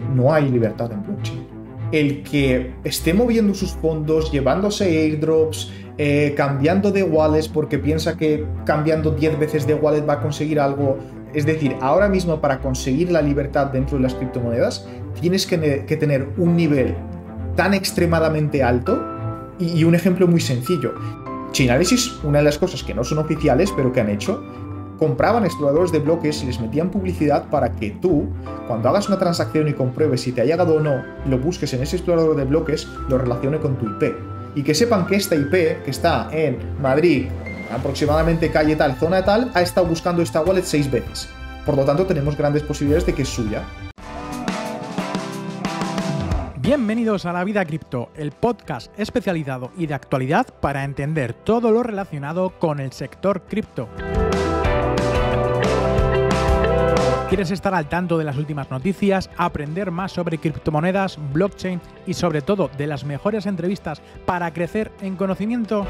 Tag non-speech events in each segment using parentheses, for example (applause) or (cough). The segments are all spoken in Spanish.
no hay libertad en blockchain. El que esté moviendo sus fondos, llevándose airdrops, eh, cambiando de wallets porque piensa que cambiando 10 veces de wallet va a conseguir algo. Es decir, ahora mismo para conseguir la libertad dentro de las criptomonedas, tienes que, tener un nivel tan extremadamente alto y, un ejemplo muy sencillo. Chainalysis, una de las cosas que no son oficiales, pero que han hecho, compraban exploradores de bloques y les metían publicidad para que tú, cuando hagas una transacción y compruebes si te ha llegado o no, lo busques en ese explorador de bloques, lo relacione con tu IP. Y que sepan que esta IP, que está en Madrid, aproximadamente calle tal, zona tal, ha estado buscando esta wallet seis veces. Por lo tanto, tenemos grandes posibilidades de que es suya. Bienvenidos a La Vida Cripto, el podcast especializado y de actualidad para entender todo lo relacionado con el sector cripto quieres estar al tanto de las últimas noticias, aprender más sobre criptomonedas, blockchain y sobre todo de las mejores entrevistas para crecer en conocimiento.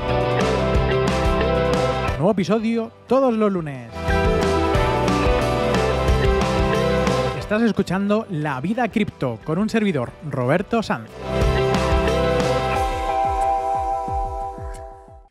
Nuevo episodio todos los lunes. Estás escuchando La Vida Cripto con un servidor, Roberto Sanz.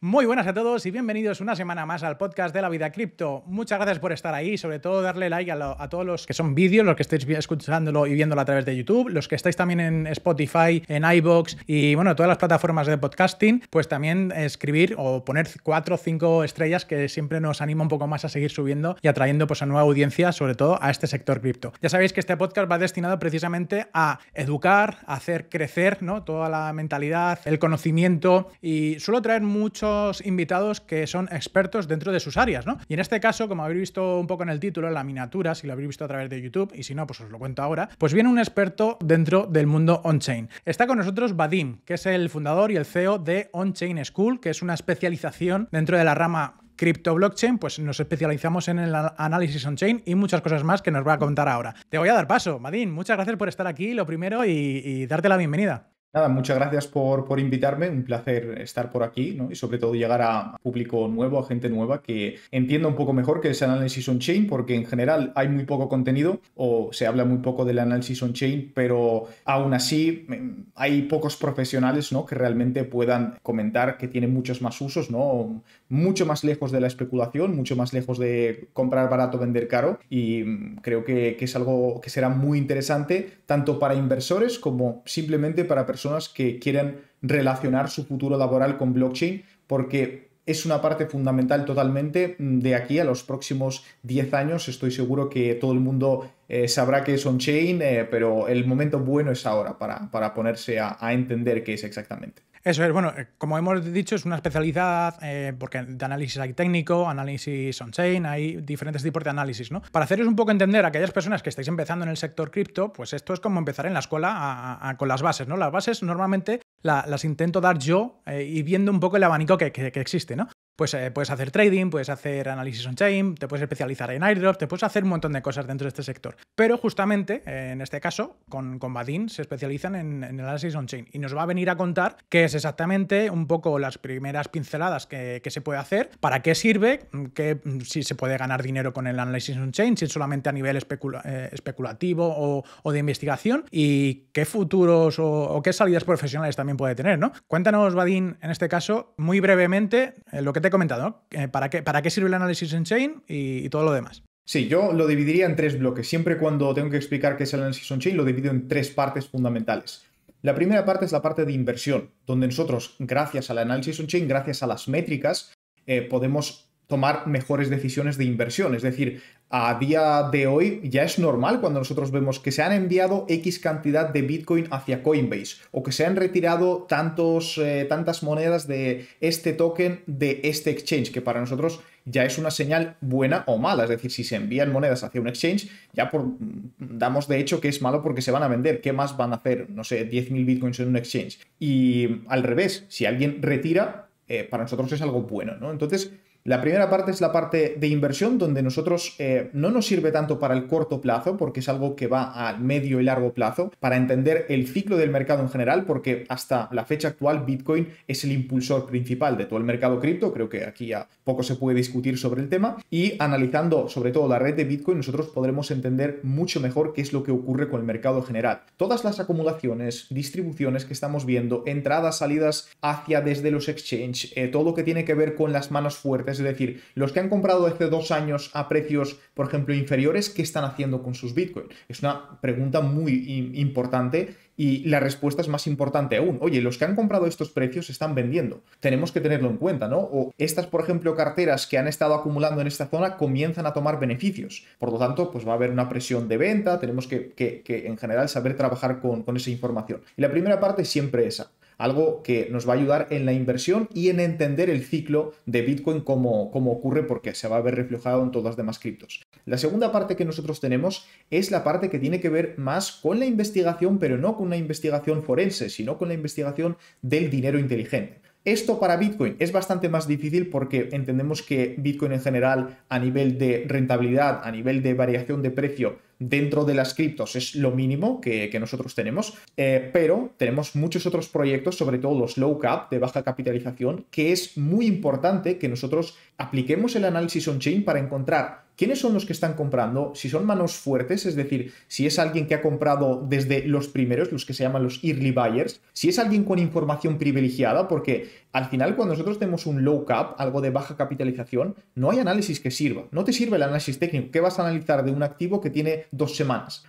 Muy buenas a todos y bienvenidos una semana más al podcast de la vida cripto. Muchas gracias por estar ahí, sobre todo darle like a, todos los que son vídeos, los que estáis escuchándolo y viéndolo a través de YouTube, los que estáis también en Spotify, en iBox y bueno, todas las plataformas de podcasting, pues también escribir o poner cuatro o cinco estrellas que siempre nos anima un poco más a seguir subiendo y atrayendo pues a nueva audiencia, sobre todo a este sector cripto. Ya sabéis que este podcast va destinado precisamente a educar, a hacer crecer, ¿no? Toda la mentalidad, el conocimiento y suelo traer mucho invitados que son expertos dentro de sus áreas, ¿no? Y en este caso, como habéis visto un poco en el título, en la miniatura, si lo habéis visto a través de YouTube, y si no, pues os lo cuento ahora, pues viene un experto dentro del mundo on-chain. Está con nosotros Vadim, que es el fundador y el CEO de On-Chain School, que es una especialización dentro de la rama cripto blockchain, pues nos especializamos en el análisis on-chain y muchas cosas más que nos va a contar ahora. Te voy a dar paso, Vadim, Muchas gracias por estar aquí, lo primero, y darte la bienvenida. Nada, muchas gracias por, por, invitarme, un placer estar por aquí ¿no? y sobre todo llegar a público nuevo, a gente nueva que entienda un poco mejor que es el análisis on-chain, porque en general hay muy poco contenido o se habla muy poco del análisis on-chain, pero aún así em, hay pocos profesionales ¿no? que realmente puedan comentar que tiene muchos más usos, ¿no? mucho más lejos de la especulación, mucho más lejos de comprar barato, vender caro y mm, creo que, es algo que será muy interesante tanto para inversores como simplemente para personas que quieran relacionar su futuro laboral con blockchain porque es una parte fundamental totalmente. Mm, de aquí a los próximos 10 años estoy seguro que todo el mundo eh, sabrá que es on-chain, eh, pero el momento bueno es ahora para, para ponerse a, a entender qué es exactamente. Eso es, bueno, eh, como hemos dicho, es una especialidad eh, porque de análisis hay técnico, análisis on-chain, hay diferentes tipos de análisis, ¿no? Para haceros un poco entender a aquellas personas que estáis empezando en el sector cripto, pues esto es como empezar en la escuela con las bases, ¿no? Las bases normalmente las intento dar yo eh, y viendo un poco el abanico que, que, existe, ¿no? Pues eh, puedes hacer trading, puedes hacer análisis on-chain, te puedes especializar en airdrop te puedes hacer un montón de cosas dentro de este sector. Pero justamente, eh, en este caso, con, con Badin se especializan en, el análisis on-chain y nos va a venir a contar qué es exactamente un poco las primeras pinceladas que, se puede hacer, para qué sirve, que, si se puede ganar dinero con el análisis on-chain, si es solamente a nivel eh, especulativo o, de investigación y qué futuros o, qué salidas profesionales también puede tener, ¿no? Cuéntanos, Badin, en este caso, muy brevemente, lo que te he comentado, eh, ¿para, qué, ¿Para qué sirve el análisis on-chain y, todo lo demás? Sí, yo lo dividiría en tres bloques. Siempre cuando tengo que explicar qué es el análisis on-chain, lo divido en tres partes fundamentales. La primera parte es la parte de inversión, donde nosotros, gracias al análisis on-chain, gracias a las métricas, eh, podemos tomar mejores decisiones de inversión. Es decir, a día de hoy ya es normal cuando nosotros vemos que se han enviado X cantidad de Bitcoin hacia Coinbase o que se han retirado tantos, eh, tantas monedas de este token de este exchange, que para nosotros ya es una señal buena o mala. Es decir, si se envían monedas hacia un exchange, ya mm, damos de hecho que es malo porque se van a vender. ¿Qué más van a hacer? No sé, 10.000 Bitcoins en un exchange. Y mm, al revés, si alguien retira, eh, para nosotros es algo bueno, ¿no? Entonces, la primera parte es la parte de inversión, donde nosotros eh, no nos sirve tanto para el corto plazo, porque es algo que va a medio y largo plazo, para entender el ciclo del mercado en general, porque hasta la fecha actual Bitcoin es el impulsor principal de todo el mercado cripto, creo que aquí ya poco se puede discutir sobre el tema, y analizando sobre todo la red de Bitcoin, nosotros podremos entender mucho mejor qué es lo que ocurre con el mercado general. Todas las acumulaciones, distribuciones que estamos viendo, entradas, salidas hacia desde los exchanges, eh, todo lo que tiene que ver con las manos fuertes, es decir, los que han comprado hace dos años a precios, por ejemplo, inferiores, ¿qué están haciendo con sus Bitcoin? Es una pregunta muy importante y la respuesta es más importante aún. Oye, los que han comprado estos precios están vendiendo. Tenemos que tenerlo en cuenta, ¿no? O estas, por ejemplo, carteras que han estado acumulando en esta zona comienzan a tomar beneficios. Por lo tanto, pues va a haber una presión de venta. Tenemos que, en general, saber trabajar con, con esa información. Y la primera parte siempre esa algo que nos va a ayudar en la inversión y en entender el ciclo de Bitcoin como, ocurre porque se va a ver reflejado en todas las demás criptos. La segunda parte que nosotros tenemos es la parte que tiene que ver más con la investigación, pero no con una investigación forense, sino con la investigación del dinero inteligente. Esto para Bitcoin es bastante más difícil porque entendemos que Bitcoin en general a nivel de rentabilidad, a nivel de variación de precio, dentro de las criptos es lo mínimo que, nosotros tenemos, eh, pero tenemos muchos otros proyectos, sobre todo los low cap de baja capitalización, que es muy importante que nosotros apliquemos el análisis on-chain para encontrar ¿quiénes son los que están comprando? Si son manos fuertes, es decir, si es alguien que ha comprado desde los primeros, los que se llaman los early buyers, si es alguien con información privilegiada, porque al final cuando nosotros tenemos un low cap, algo de baja capitalización, no hay análisis que sirva. No te sirve el análisis técnico. ¿Qué vas a analizar de un activo que tiene dos semanas?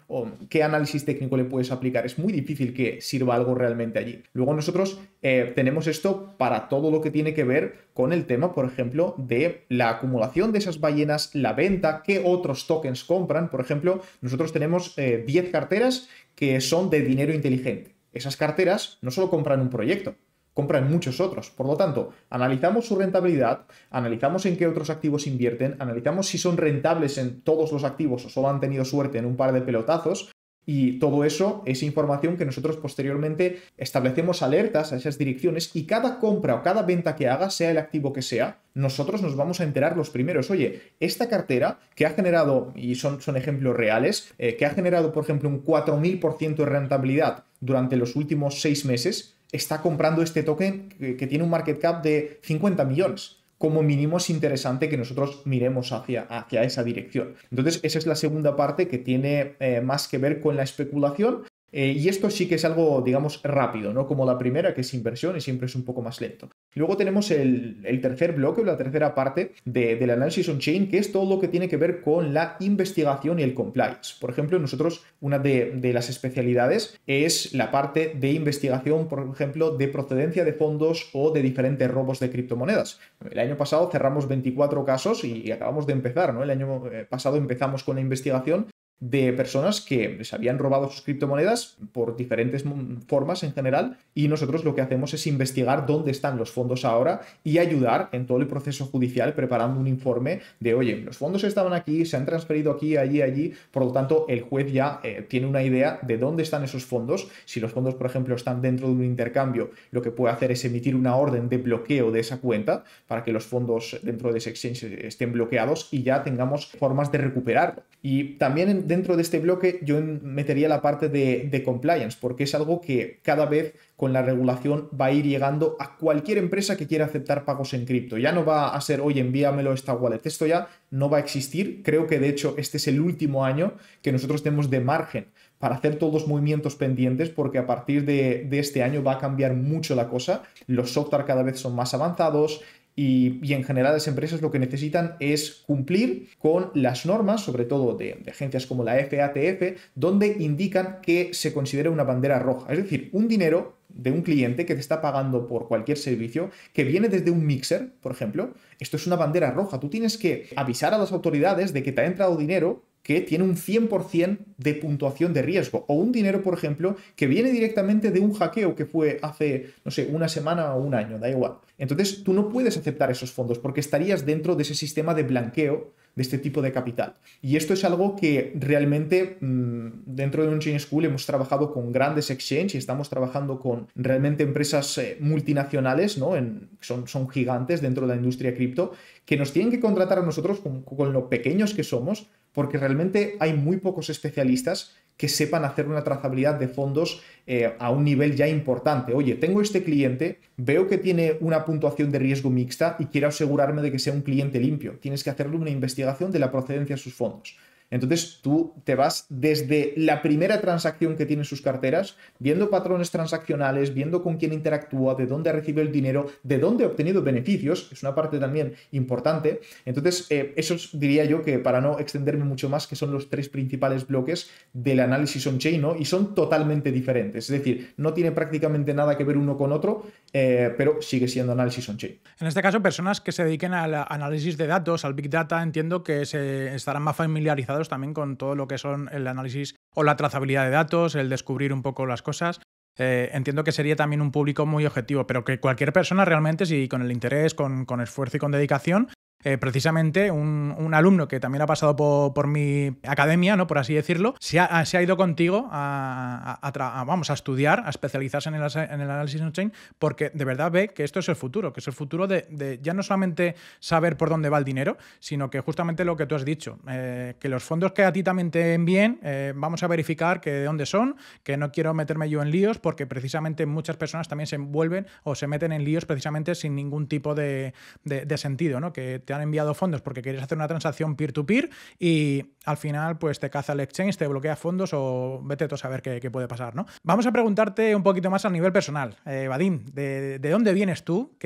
qué análisis técnico le puedes aplicar? Es muy difícil que sirva algo realmente allí. Luego nosotros eh, tenemos esto para todo lo que tiene que ver con el tema, por ejemplo, de la acumulación de esas ballenas, la venta, qué otros tokens compran. Por ejemplo, nosotros tenemos 10 eh, carteras que son de dinero inteligente. Esas carteras no solo compran un proyecto, compran muchos otros. Por lo tanto, analizamos su rentabilidad, analizamos en qué otros activos invierten, analizamos si son rentables en todos los activos o solo han tenido suerte en un par de pelotazos, y todo eso es información que nosotros posteriormente establecemos alertas a esas direcciones y cada compra o cada venta que haga, sea el activo que sea, nosotros nos vamos a enterar los primeros. Oye, esta cartera que ha generado, y son, son ejemplos reales, eh, que ha generado, por ejemplo, un 4.000% de rentabilidad durante los últimos seis meses, está comprando este token que, que tiene un market cap de 50 millones como mínimo es interesante que nosotros miremos hacia, hacia esa dirección. Entonces, esa es la segunda parte que tiene eh, más que ver con la especulación eh, y esto sí que es algo, digamos, rápido, ¿no? Como la primera, que es inversión y siempre es un poco más lento. Luego tenemos el, tercer bloque o la tercera parte del análisis on-chain, que es todo lo que tiene que ver con la investigación y el compliance. Por ejemplo, nosotros una de, de las especialidades es la parte de investigación, por ejemplo, de procedencia de fondos o de diferentes robos de criptomonedas. El año pasado cerramos 24 casos y acabamos de empezar, ¿no? El año eh, pasado empezamos con la investigación de personas que les habían robado sus criptomonedas por diferentes formas en general y nosotros lo que hacemos es investigar dónde están los fondos ahora y ayudar en todo el proceso judicial preparando un informe de oye, los fondos estaban aquí, se han transferido aquí, allí, allí, por lo tanto el juez ya eh, tiene una idea de dónde están esos fondos, si los fondos por ejemplo están dentro de un intercambio, lo que puede hacer es emitir una orden de bloqueo de esa cuenta para que los fondos dentro de ese exchange eh, estén bloqueados y ya tengamos formas de recuperarlo. Y también en dentro de este bloque yo metería la parte de, compliance, porque es algo que cada vez con la regulación va a ir llegando a cualquier empresa que quiera aceptar pagos en cripto. Ya no va a ser, oye, envíamelo esta wallet. Esto ya no va a existir. Creo que de hecho este es el último año que nosotros tenemos de margen para hacer todos los movimientos pendientes, porque a partir de, de este año va a cambiar mucho la cosa. Los software cada vez son más avanzados, y, en general las empresas lo que necesitan es cumplir con las normas, sobre todo de, agencias como la FATF, donde indican que se considere una bandera roja. Es decir, un dinero de un cliente que te está pagando por cualquier servicio, que viene desde un mixer, por ejemplo, esto es una bandera roja. Tú tienes que avisar a las autoridades de que te ha entrado dinero que tiene un 100% de puntuación de riesgo. O un dinero, por ejemplo, que viene directamente de un hackeo que fue hace, no sé, una semana o un año, da igual. Entonces tú no puedes aceptar esos fondos porque estarías dentro de ese sistema de blanqueo de este tipo de capital. Y esto es algo que realmente mm, dentro de un Chain School hemos trabajado con grandes exchanges y estamos trabajando con realmente empresas eh, multinacionales, ¿no? son, son gigantes dentro de la industria cripto, que nos tienen que contratar a nosotros con, con lo pequeños que somos porque realmente hay muy pocos especialistas que sepan hacer una trazabilidad de fondos eh, a un nivel ya importante. Oye, tengo este cliente, veo que tiene una puntuación de riesgo mixta y quiero asegurarme de que sea un cliente limpio. Tienes que hacerle una investigación de la procedencia de sus fondos. Entonces tú te vas desde la primera transacción que tienen sus carteras, viendo patrones transaccionales, viendo con quién interactúa, de dónde recibe el dinero, de dónde ha obtenido beneficios, es una parte también importante. Entonces, eh, eso diría yo que para no extenderme mucho más, que son los tres principales bloques del análisis on-chain, ¿no? Y son totalmente diferentes. Es decir, no tiene prácticamente nada que ver uno con otro, eh, pero sigue siendo análisis on-chain. En este caso, personas que se dediquen al análisis de datos, al big data, entiendo que se estarán más familiarizadas también con todo lo que son el análisis o la trazabilidad de datos, el descubrir un poco las cosas. Eh, entiendo que sería también un público muy objetivo, pero que cualquier persona realmente, si con el interés, con esfuerzo y con dedicación, eh, precisamente un, alumno que también ha pasado por, mi academia, ¿no? por así decirlo, se ha, ido contigo a, vamos, a estudiar, a especializarse en el, análisis on-chain, porque de verdad ve que esto es el futuro, que es el futuro de, ya no solamente saber por dónde va el dinero, sino que justamente lo que tú has dicho, eh, que los fondos que a ti también te envíen, eh, vamos a verificar que de dónde son, que no quiero meterme yo en líos, porque precisamente muchas personas también se envuelven o se meten en líos precisamente sin ningún tipo de, sentido, ¿no? que te han enviado fondos porque quieres hacer una transacción peer-to-peer y al final pues te caza el exchange, te bloquea fondos o vete tú a saber qué, puede pasar, ¿no? Vamos a preguntarte un poquito más a nivel personal. Eh, Vadim, ¿de, dónde vienes tú?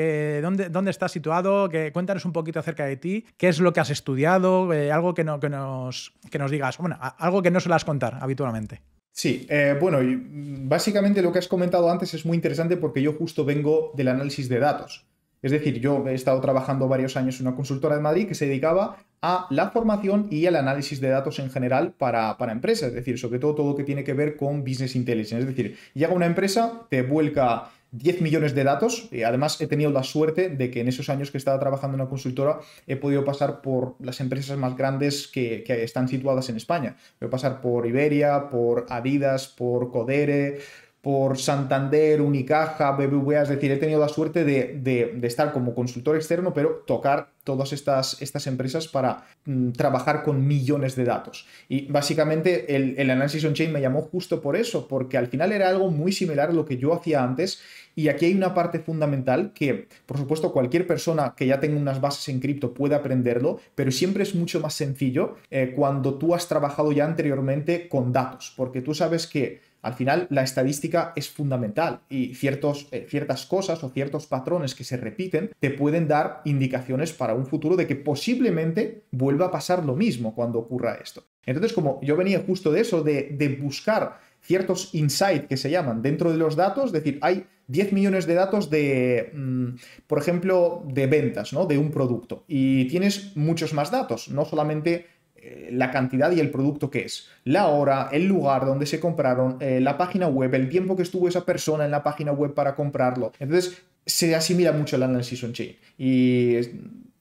dónde, ¿Dónde estás situado? cuéntanos un poquito acerca de ti. ¿Qué es lo que has estudiado? Eh, algo que, no, nos, que nos digas, bueno, algo que no suelas contar habitualmente. Sí, eh, bueno, mm, básicamente lo que has comentado antes es muy interesante porque yo justo vengo del análisis de datos. Es decir, yo he estado trabajando varios años en una consultora de Madrid que se dedicaba a la formación y al análisis de datos en general para, empresas, es decir, sobre todo todo lo que tiene que ver con business intelligence. Es decir, llega una empresa, te vuelca 10 millones de datos. Y además, he tenido la suerte de que en esos años que estaba trabajando en una consultora he podido pasar por las empresas más grandes que, están situadas en España. He pasar por Iberia, por Adidas, por Codere, por Santander, Unicaja, BBVA, es decir, he tenido la suerte de, estar como consultor externo, pero tocar todas estas, estas empresas para mm, trabajar con millones de datos. Y básicamente el, el análisis on-chain me llamó justo por eso, porque al final era algo muy similar a lo que yo hacía antes. Y aquí hay una parte fundamental que, por supuesto, cualquier persona que ya tenga unas bases en cripto puede aprenderlo, pero siempre es mucho más sencillo eh, cuando tú has trabajado ya anteriormente con datos, porque tú sabes que al final, la estadística es fundamental y eh, ciertas cosas o ciertos patrones que se repiten te pueden dar indicaciones para un futuro de que posiblemente vuelva a pasar lo mismo cuando ocurra esto. Entonces, como yo venía justo de eso, de, de buscar ciertos insights que se llaman dentro de los datos, es decir, hay 10 millones de datos de, mm, por ejemplo, de ventas, ¿no? De un producto. Y tienes muchos más datos, no solamente eh, la cantidad y el producto que es, la hora, el lugar donde se compraron, eh, la página web, el tiempo que estuvo esa persona en la página web para comprarlo. Entonces, se asimila mucho el análisis on-chain. Y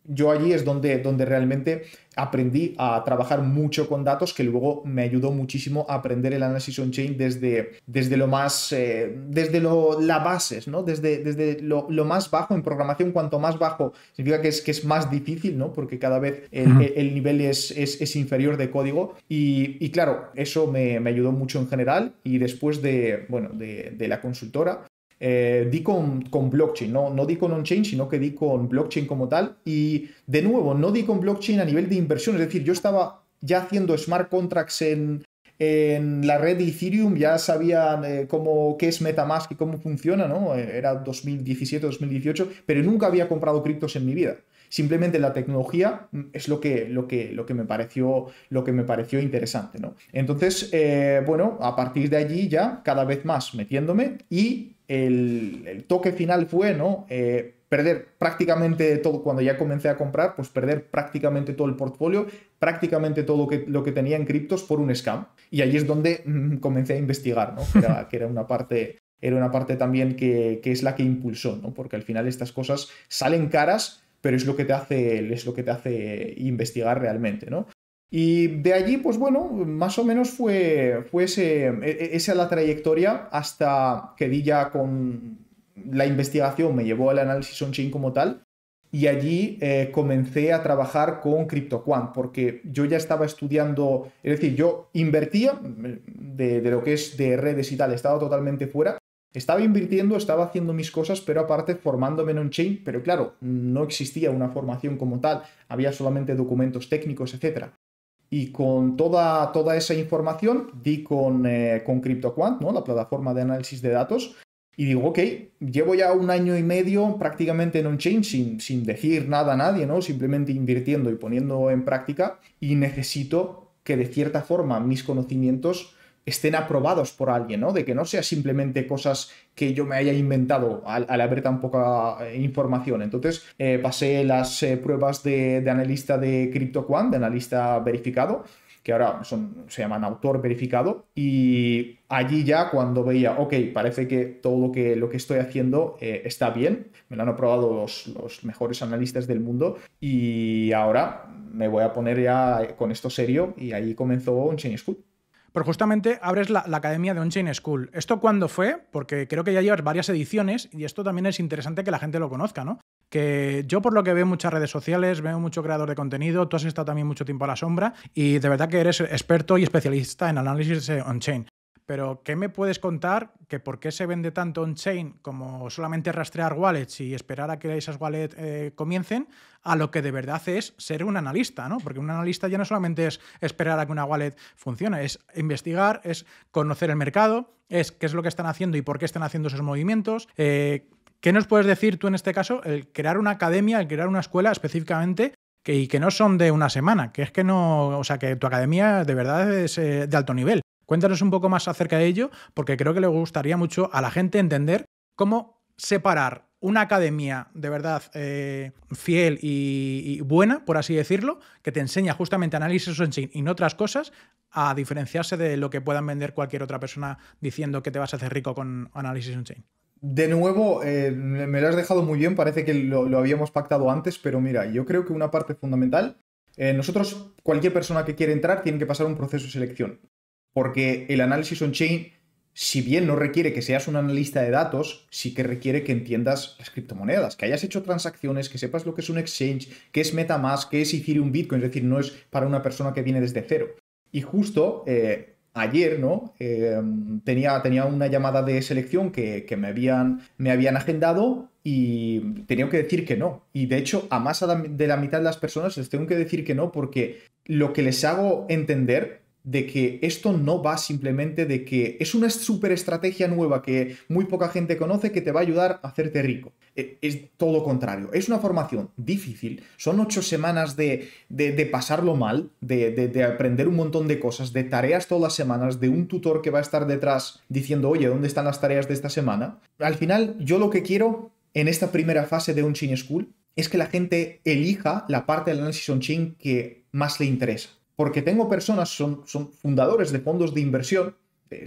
yo allí es donde, donde realmente aprendí a trabajar mucho con datos que luego me ayudó muchísimo a aprender el análisis on-chain desde, desde lo más, eh, desde lo, la bases, ¿no? Desde, desde lo, más bajo en programación, cuanto más bajo significa que es, que es más difícil, ¿no? Porque cada vez el, nivel es, es, inferior de código y, claro, eso me, me, ayudó mucho en general y después de, bueno, de, de la consultora eh, di con, blockchain, ¿no? no di con on-chain, sino que di con blockchain como tal. Y de nuevo, no di con blockchain a nivel de inversión, es decir, yo estaba ya haciendo smart contracts en, en la red de Ethereum, ya sabía eh, cómo, qué es Metamask y cómo funciona, ¿no? Eh, era 2017-2018, pero nunca había comprado criptos en mi vida. Simplemente la tecnología es lo que, lo que, lo que, me, pareció, lo que me pareció interesante, ¿no? Entonces, bueno, a partir de allí ya cada vez más metiéndome y el, toque final fue, ¿no? Eh, perder prácticamente todo, cuando ya comencé a comprar, pues perder prácticamente todo el portfolio, prácticamente todo lo que, tenía en criptos por un scam. Y ahí es donde mm, comencé a investigar, Que era, una parte... Era una parte también que, que es la que impulsó, ¿no? Porque al final estas cosas salen caras, pero es lo que te hace, es lo que te hace investigar realmente, ¿no? Y de allí, pues bueno, más o menos fue, ese, e, e, esa la trayectoria hasta que di ya con la investigación, me llevó al análisis on-chain como tal, y allí eh, comencé a trabajar con CryptoQuant, porque yo ya estaba estudiando, es decir, yo invertía eh, de, de lo que es de redes y tal, estaba totalmente fuera, estaba invirtiendo, estaba haciendo mis cosas, pero aparte formándome en on-chain, pero claro, no existía una formación como tal, había solamente documentos técnicos, etc. Y con toda, toda esa información di con, eh, con CryptoQuant, ¿no? la plataforma de análisis de datos, y digo, ok, llevo ya un año y medio prácticamente en on-chain sin, sin decir nada a nadie, ¿no? simplemente invirtiendo y poniendo en práctica, y necesito que de cierta forma mis conocimientos estén aprobados por alguien, ¿no? De que no sea simplemente cosas que yo me haya inventado al, haber tan poca eh, información. Entonces, eh, pasé las eh, pruebas de, analista de CryptoQuant, de analista verificado, que ahora son, se llaman autor verificado, y allí ya cuando veía, ok, parece que todo lo que, estoy haciendo está bien, me lo han aprobado los, mejores analistas del mundo, y ahora me voy a poner ya con esto serio, y ahí comenzó un Chain School. Pero justamente abres la, academia de Onchain School. ¿Esto cuándo fue? Porque creo que ya llevas varias ediciones y esto también es interesante que la gente lo conozca, ¿no? Que yo por lo que veo muchas redes sociales, veo mucho creador de contenido, tú has estado también mucho tiempo a la sombra y de verdad que eres experto y especialista en análisis on-chain. Pero, ¿qué me puedes contar que por qué se vende tanto on-chain como solamente rastrear wallets y esperar a que esas wallets eh, comiencen, a lo que de verdad es ser un analista, ¿no? Porque un analista ya no solamente es esperar a que una wallet funcione, es investigar, es conocer el mercado, es qué es lo que están haciendo y por qué están haciendo esos movimientos. Eh, ¿Qué nos puedes decir tú en este caso? El crear una academia, el crear una escuela específicamente que, y que no son de una semana, que es que no, o sea, que tu academia de verdad es eh, de alto nivel. Cuéntanos un poco más acerca de ello, porque creo que le gustaría mucho a la gente entender cómo separar una academia de verdad eh, fiel y, buena, por así decirlo, que te enseña justamente análisis on-chain y no otras cosas, a diferenciarse de lo que puedan vender cualquier otra persona diciendo que te vas a hacer rico con análisis en chain De nuevo, eh, me lo has dejado muy bien, parece que lo, habíamos pactado antes, pero mira, yo creo que una parte fundamental, eh, nosotros, cualquier persona que quiere entrar, tiene que pasar un proceso de selección porque el análisis on-chain, si bien no requiere que seas un analista de datos, sí que requiere que entiendas las criptomonedas, que hayas hecho transacciones, que sepas lo que es un exchange, qué es Metamask, qué es Ethereum Bitcoin, es decir, no es para una persona que viene desde cero. Y justo eh, ayer, ¿no? Eh, tenía, tenía una llamada de selección que, me, habían, me habían agendado y tenía que decir que no. Y de hecho, a más de la mitad de las personas les tengo que decir que no porque lo que les hago entender de que esto no va simplemente de que es una super estrategia nueva que muy poca gente conoce que te va a ayudar a hacerte rico. E, es todo lo contrario. Es una formación difícil. Son ocho semanas de, pasarlo mal, de, aprender un montón de cosas, de tareas todas las semanas, de un tutor que va a estar detrás diciendo, oye, ¿dónde están las tareas de esta semana? Al final, yo lo que quiero en esta primera fase de un Chin School es que la gente elija la parte del análisis on-chain que más le interesa porque tengo personas, son, son fundadores de fondos de inversión de,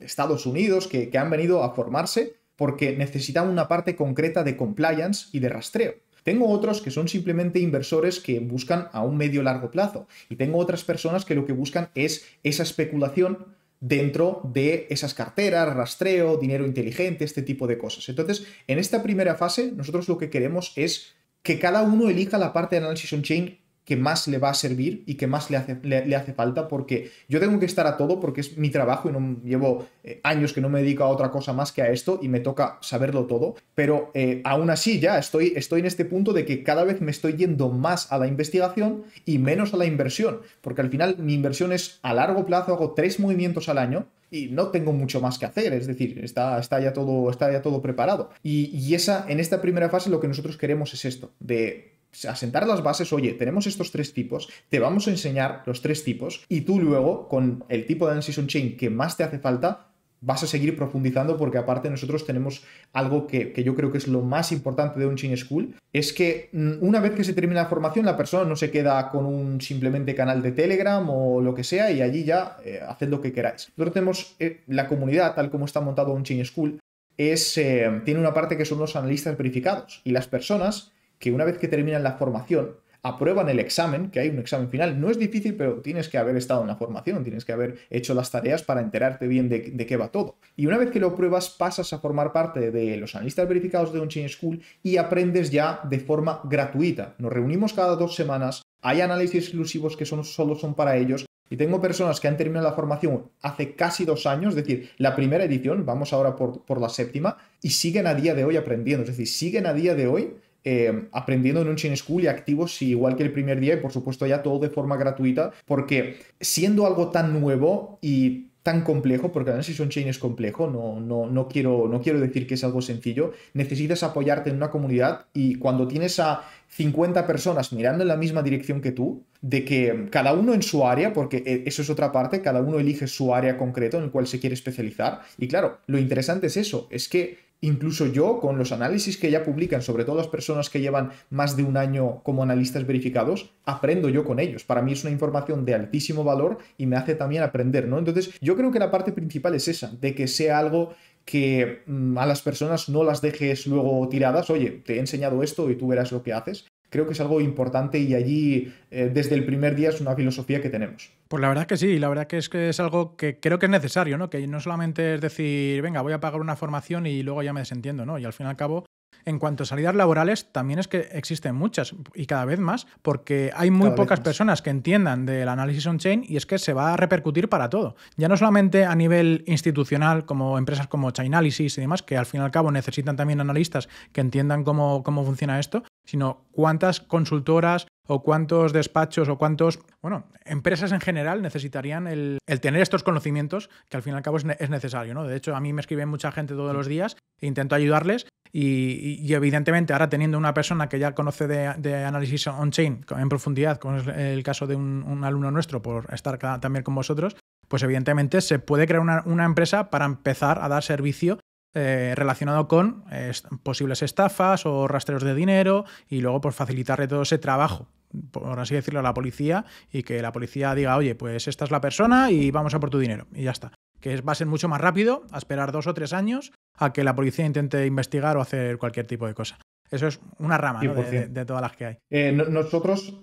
Estados Unidos que, han venido a formarse porque necesitan una parte concreta de compliance y de rastreo. Tengo otros que son simplemente inversores que buscan a un medio largo plazo. Y tengo otras personas que lo que buscan es esa especulación dentro de esas carteras, rastreo, dinero inteligente, este tipo de cosas. Entonces, en esta primera fase, nosotros lo que queremos es que cada uno elija la parte de análisis on-chain que más le va a servir y que más le hace, le, hace falta, porque yo tengo que estar a todo porque es mi trabajo y no llevo eh, años que no me dedico a otra cosa más que a esto y me toca saberlo todo, pero eh, aún así ya estoy, estoy en este punto de que cada vez me estoy yendo más a la investigación y menos a la inversión, porque al final mi inversión es a largo plazo, hago tres movimientos al año, y no tengo mucho más que hacer, es decir, está, está, ya, todo, está ya todo preparado. Y, y esa, en esta primera fase lo que nosotros queremos es esto, de asentar las bases, oye, tenemos estos tres tipos, te vamos a enseñar los tres tipos y tú luego con el tipo de on Chain que más te hace falta, vas a seguir profundizando porque aparte nosotros tenemos algo que, yo creo que es lo más importante de un Chain School, es que mm, una vez que se termina la formación la persona no se queda con un simplemente canal de Telegram o lo que sea y allí ya hace eh, haced lo que queráis. Nosotros tenemos eh, la comunidad tal como está montado un Chain School, es, eh, tiene una parte que son los analistas verificados y las personas que una vez que terminan la formación, aprueban el examen, que hay un examen final. No es difícil, pero tienes que haber estado en la formación, tienes que haber hecho las tareas para enterarte bien de, qué va todo. Y una vez que lo pruebas, pasas a formar parte de los analistas verificados de Onchain School y aprendes ya de forma gratuita. Nos reunimos cada dos semanas, hay análisis exclusivos que son, solo son para ellos. Y tengo personas que han terminado la formación hace casi dos años, es decir, la primera edición, vamos ahora por, por la séptima, y siguen a día de hoy aprendiendo, es decir, siguen a día de hoy eh, aprendiendo en un Chain School y activos igual que el primer día y por supuesto ya todo de forma gratuita porque siendo algo tan nuevo y tan complejo, porque además si son chain es complejo, no, no, no, quiero, no quiero decir que es algo sencillo, necesitas apoyarte en una comunidad y cuando tienes a 50 personas mirando en la misma dirección que tú, de que cada uno en su área, porque eh, eso es otra parte, cada uno elige su área concreta en el cual se quiere especializar. Y claro, lo interesante es eso, es que Incluso yo, con los análisis que ya publican, sobre todo las personas que llevan más de un año como analistas verificados, aprendo yo con ellos. Para mí es una información de altísimo valor y me hace también aprender, ¿no? Entonces, yo creo que la parte principal es esa, de que sea algo que mm, a las personas no las dejes luego tiradas, oye, te he enseñado esto y tú verás lo que haces, creo que es algo importante y allí eh, desde el primer día es una filosofía que tenemos. Pues la verdad que sí, la verdad que es que es algo que creo que es necesario, ¿no? Que no solamente es decir, venga, voy a pagar una formación y luego ya me desentiendo, ¿no? Y al fin y al cabo en cuanto a salidas laborales, también es que existen muchas y cada vez más, porque hay muy pocas personas que entiendan del análisis on-chain y es que se va a repercutir para todo. Ya no solamente a nivel institucional, como empresas como Chainalysis y demás, que al fin y al cabo necesitan también analistas que entiendan cómo, cómo funciona esto, sino cuántas consultoras, o cuántos despachos o cuántos, bueno, empresas en general necesitarían el, tener estos conocimientos que al fin y al cabo es, necesario, ¿no? De hecho, a mí me escribe mucha gente todos los días, e intento ayudarles y, evidentemente ahora teniendo una persona que ya conoce de, análisis on-chain en profundidad, como es el caso de un, alumno nuestro por estar también con vosotros, pues evidentemente se puede crear una, empresa para empezar a dar servicio eh, relacionado con eh, posibles estafas o rastreos de dinero y luego por pues, facilitarle todo ese trabajo por así decirlo, a la policía y que la policía diga, oye, pues esta es la persona y vamos a por tu dinero. Y ya está. Que va a ser mucho más rápido a esperar dos o tres años a que la policía intente investigar o hacer cualquier tipo de cosa. Eso es una rama de, todas las que hay. Eh, nosotros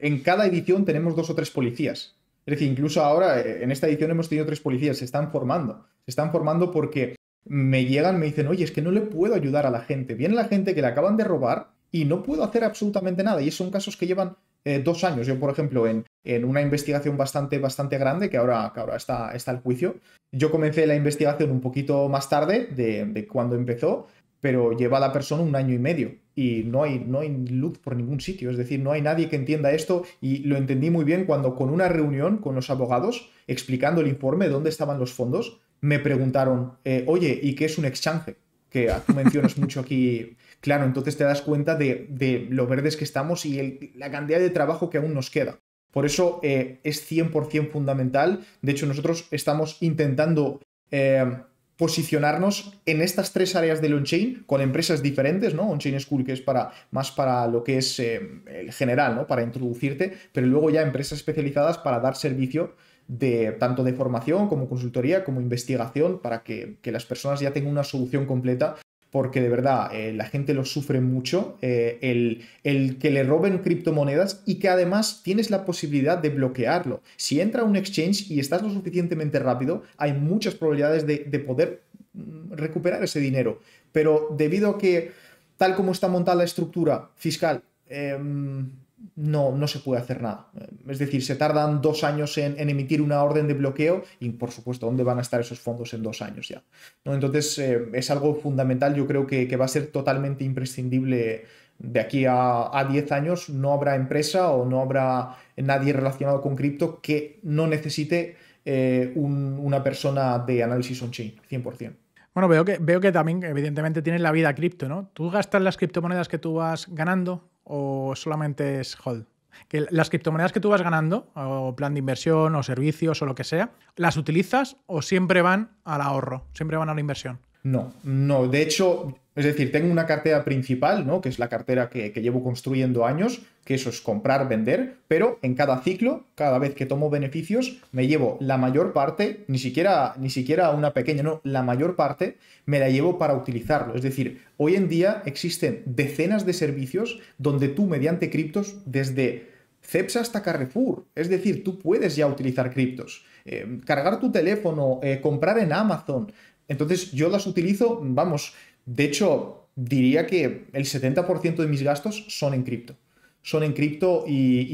en cada edición tenemos dos o tres policías. Es decir, incluso ahora eh, en esta edición hemos tenido tres policías, se están formando. Se están formando porque me llegan, me dicen, oye, es que no le puedo ayudar a la gente. Viene la gente que le acaban de robar y no puedo hacer absolutamente nada. Y son casos que llevan eh, dos años. Yo, por ejemplo, en, una investigación bastante, bastante grande, que ahora, ahora está, está el juicio, yo comencé la investigación un poquito más tarde de, cuando empezó, pero lleva la persona un año y medio y no hay, no hay luz por ningún sitio. Es decir, no hay nadie que entienda esto y lo entendí muy bien cuando con una reunión con los abogados explicando el informe, dónde estaban los fondos, me preguntaron, eh, oye, ¿y qué es un exchange? Que tú mencionas mucho aquí Claro, entonces te das cuenta de, lo verdes que estamos y la cantidad de trabajo que aún nos queda. Por eso eh, es 100% fundamental. De hecho, nosotros estamos intentando eh, posicionarnos en estas tres áreas del on-chain con empresas diferentes, ¿no? On-chain School, que es para, más para lo que es eh, el general, ¿no? Para introducirte, pero luego ya empresas especializadas para dar servicio de tanto de formación como consultoría, como investigación, para que las personas ya tengan una solución completa porque de verdad eh, la gente lo sufre mucho, eh, el, que le roben criptomonedas y que además tienes la posibilidad de bloquearlo. Si entra un exchange y estás lo suficientemente rápido, hay muchas probabilidades de, poder mm, recuperar ese dinero. Pero debido a que tal como está montada la estructura fiscal, em, no, no se puede hacer nada. Es decir, se tardan dos años en, emitir una orden de bloqueo y, por supuesto, ¿dónde van a estar esos fondos en dos años ya? ¿No? Entonces, eh, es algo fundamental, yo creo que, que, va a ser totalmente imprescindible de aquí a 10 años. No habrá empresa o no habrá nadie relacionado con cripto que no necesite eh, una persona de análisis on-chain, 100%. Bueno, veo que, veo que también, evidentemente, tienes la vida cripto, ¿no? ¿Tú gastas las criptomonedas que tú vas ganando o solamente es hold? Que las criptomonedas que tú vas ganando, o plan de inversión, o servicios, o lo que sea, ¿las utilizas o siempre van al ahorro? Siempre van a la inversión. No, no. De hecho, es decir, tengo una cartera principal, ¿no? Que es la cartera que, llevo construyendo años, que eso es comprar, vender, pero en cada ciclo, cada vez que tomo beneficios, me llevo la mayor parte, ni siquiera, ni siquiera una pequeña, no, la mayor parte me la llevo para utilizarlo. Es decir, hoy en día existen decenas de servicios donde tú mediante criptos, desde CEPSA hasta Carrefour, es decir, tú puedes ya utilizar criptos. Eh, cargar tu teléfono, eh, comprar en Amazon, entonces yo las utilizo, vamos, de hecho diría que el 70% de mis gastos son en cripto. Son en cripto e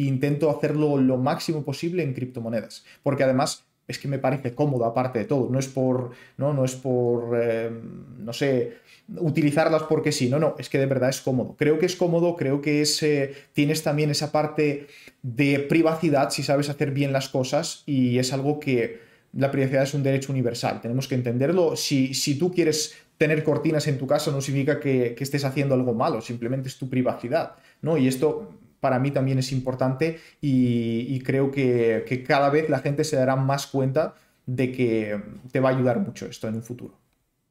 intento hacerlo lo máximo posible en criptomonedas. Porque además es que me parece cómodo aparte de todo. No es por, no, no es por, eh, no sé, utilizarlas porque sí. No, no, es que de verdad es cómodo. Creo que es cómodo, creo que es, eh, tienes también esa parte de privacidad si sabes hacer bien las cosas y es algo que la privacidad es un derecho universal, tenemos que entenderlo. Si, tú quieres tener cortinas en tu casa no significa que, estés haciendo algo malo, simplemente es tu privacidad, ¿no? Y esto para mí también es importante y, creo que, que cada vez la gente se dará más cuenta de que te va a ayudar mucho esto en un futuro.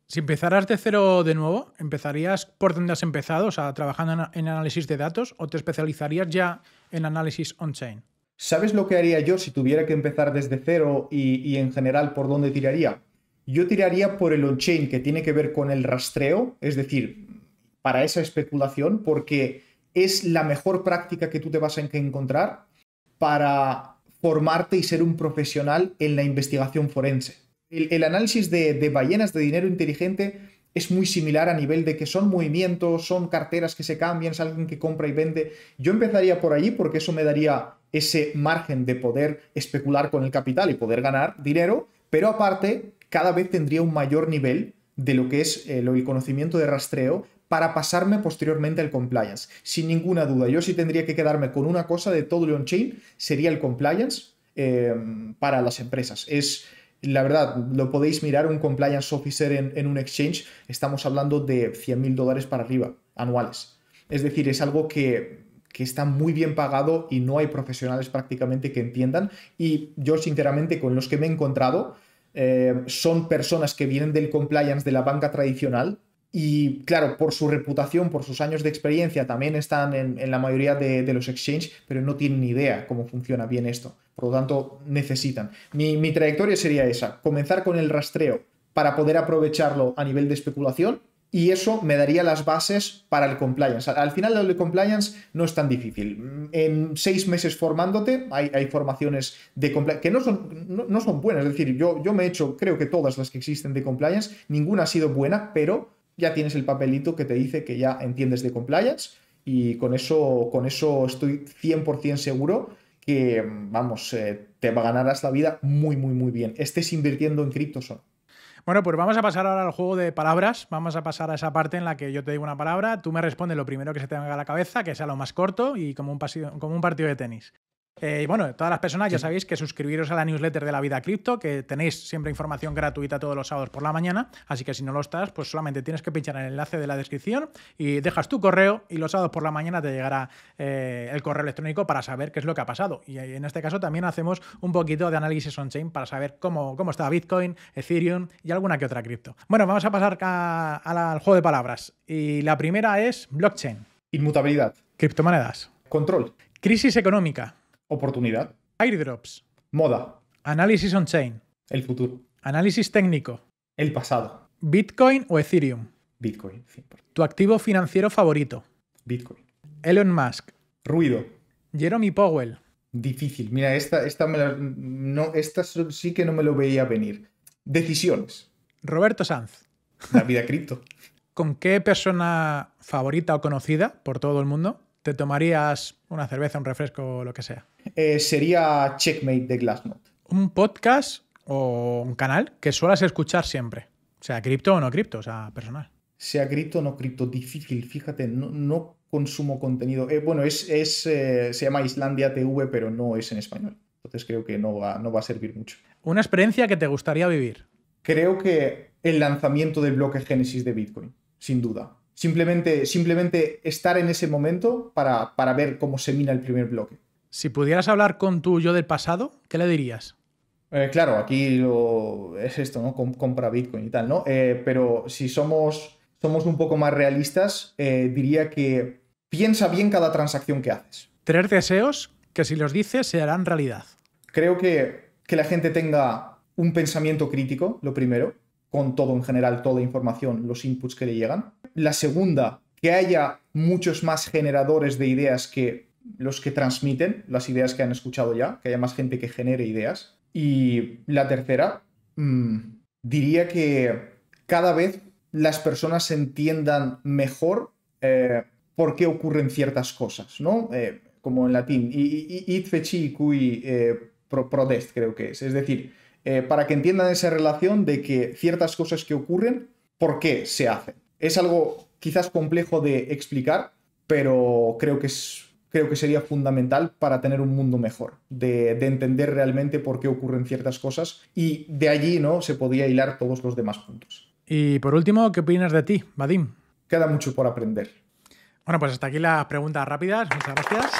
Si empezaras de cero de nuevo, ¿empezarías por donde has empezado, o sea, trabajando en análisis de datos, o te especializarías ya en análisis on-chain? ¿Sabes lo que haría yo si tuviera que empezar desde cero y, en general por dónde tiraría? Yo tiraría por el on-chain que tiene que ver con el rastreo, es decir, para esa especulación, porque es la mejor práctica que tú te vas a encontrar para formarte y ser un profesional en la investigación forense. El, análisis de, de, ballenas de dinero inteligente es muy similar a nivel de que son movimientos, son carteras que se cambian, es alguien que compra y vende. Yo empezaría por allí porque eso me daría ese margen de poder especular con el capital y poder ganar dinero, pero aparte cada vez tendría un mayor nivel de lo que es eh, el conocimiento de rastreo para pasarme posteriormente al compliance. Sin ninguna duda, yo sí tendría que quedarme con una cosa de todo el on-chain, sería el compliance eh, para las empresas. Es, la verdad, lo podéis mirar un compliance officer en, en un exchange, estamos hablando de 100 mil dólares para arriba, anuales. Es decir, es algo que que está muy bien pagado y no hay profesionales prácticamente que entiendan. Y yo, sinceramente, con los que me he encontrado, eh, son personas que vienen del compliance de la banca tradicional, y claro, por su reputación, por sus años de experiencia, también están en, la mayoría de, los exchanges, pero no tienen ni idea cómo funciona bien esto. Por lo tanto, necesitan. Mi, mi, trayectoria sería esa, comenzar con el rastreo para poder aprovecharlo a nivel de especulación y eso me daría las bases para el compliance. Al final el compliance no es tan difícil. En seis meses formándote, hay, formaciones de que no son, no, son buenas. Es decir, yo, yo me he hecho, creo que todas las que existen de compliance, ninguna ha sido buena, pero ya tienes el papelito que te dice que ya entiendes de compliance y con eso, con eso estoy 100% seguro que, vamos, eh, te va a ganar la vida muy, muy, muy bien. Estés invirtiendo en criptos bueno, pues vamos a pasar ahora al juego de palabras. Vamos a pasar a esa parte en la que yo te digo una palabra, tú me respondes lo primero que se te venga a la cabeza, que sea lo más corto y como un, como un partido de tenis. Eh, y bueno, todas las personas ya sabéis que suscribiros a la newsletter de la vida cripto, que tenéis siempre información gratuita todos los sábados por la mañana, así que si no lo estás, pues solamente tienes que pinchar en el enlace de la descripción y dejas tu correo y los sábados por la mañana te llegará eh, el correo electrónico para saber qué es lo que ha pasado. Y en este caso también hacemos un poquito de análisis on-chain para saber cómo, cómo está Bitcoin, Ethereum y alguna que otra cripto. Bueno, vamos a pasar al juego de palabras. Y la primera es blockchain. Inmutabilidad. Criptomonedas. Control. Crisis económica. Oportunidad. Airdrops. Moda. Análisis on-chain. El futuro. Análisis técnico. El pasado. Bitcoin o Ethereum. Bitcoin. Tu activo financiero favorito. Bitcoin. Elon Musk. Ruido. Jeremy Powell. Difícil. Mira, esta, esta, no, esta sí que no me lo veía venir. Decisiones. Roberto Sanz. La vida cripto. (laughs) ¿Con qué persona favorita o conocida por todo el mundo? te tomarías una cerveza, un refresco, lo que sea? Eh, sería Checkmate de Glassnode. Un podcast o un canal que suelas escuchar siempre, sea cripto o no cripto, o sea, personal. Sea cripto o no cripto, difícil, fíjate, no, consumo contenido. Eh, bueno, es, eh, se llama Islandia TV, pero no es en español. Entonces creo que no va, no va a servir mucho. Una experiencia que te gustaría vivir. Creo que el lanzamiento del bloque Génesis de Bitcoin, sin duda. Simplemente, simplemente estar en ese momento para, ver cómo se mina el primer bloque. Si pudieras hablar con tu yo del pasado, ¿qué le dirías? Eh, claro, aquí es esto, ¿no? compra Bitcoin y tal, ¿no? Eh, pero si somos, somos un poco más realistas, eh, diría que piensa bien cada transacción que haces. Tener deseos que si los dices se harán realidad. Creo que, que la gente tenga un pensamiento crítico, lo primero, con todo en general, toda información, los inputs que le llegan. La segunda, que haya muchos más generadores de ideas que los que transmiten las ideas que han escuchado ya, que haya más gente que genere ideas. Y la tercera, mm, diría que cada vez las personas entiendan mejor eh, por qué ocurren ciertas cosas, ¿no? Eh, como en latín, it feci cui eh, prodest, creo que es. Es decir, eh, para que entiendan esa relación de que ciertas cosas que ocurren, ¿por qué se hacen? Es algo quizás complejo de explicar, pero creo que, es, creo que sería fundamental para tener un mundo mejor, de, entender realmente por qué ocurren ciertas cosas y de allí ¿no? se podía hilar todos los demás puntos. Y por último, ¿qué opinas de ti, Vadim? Queda mucho por aprender bueno, pues hasta aquí las preguntas rápidas. Muchas gracias.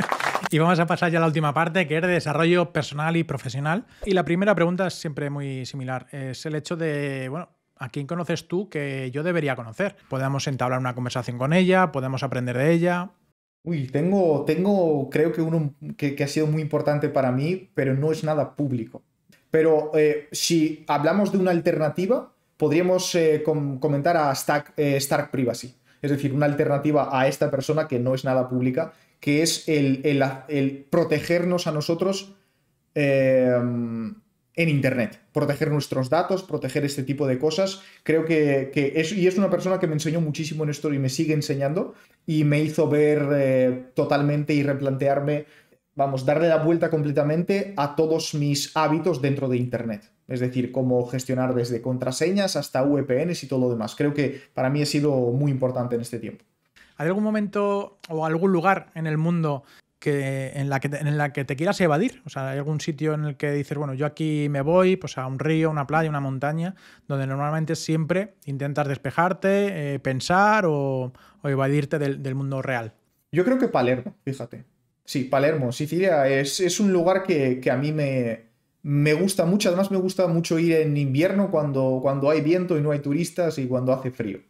(laughs) y vamos a pasar ya a la última parte, que es de desarrollo personal y profesional. Y la primera pregunta es siempre muy similar. Es el hecho de, bueno, ¿a quién conoces tú que yo debería conocer? Podemos entablar una conversación con ella, podemos aprender de ella. Uy, tengo, tengo creo que uno que, ha sido muy importante para mí, pero no es nada público. Pero eh, si hablamos de una alternativa, podríamos eh, comentar a Stark eh, Privacy es decir, una alternativa a esta persona que no es nada pública, que es el, protegernos a nosotros eh, en Internet, proteger nuestros datos, proteger este tipo de cosas. Creo que, es, y es una persona que me enseñó muchísimo en esto y me sigue enseñando y me hizo ver eh, totalmente y replantearme, vamos, darle la vuelta completamente a todos mis hábitos dentro de Internet. Es decir, cómo gestionar desde contraseñas hasta VPNs y todo lo demás. Creo que para mí ha sido muy importante en este tiempo. ¿Hay algún momento o algún lugar en el mundo que, en, la que te, quieras evadir? O sea, ¿hay algún sitio en el que dices, bueno, yo aquí me voy pues a un río, una playa, una montaña, donde normalmente siempre intentas despejarte, eh, pensar o, evadirte del, mundo real? Yo creo que Palermo, fíjate. Sí, Palermo, Sicilia, es, un lugar que a mí me, me gusta mucho, además me gusta mucho ir en invierno cuando, cuando hay viento y no hay turistas y cuando hace frío.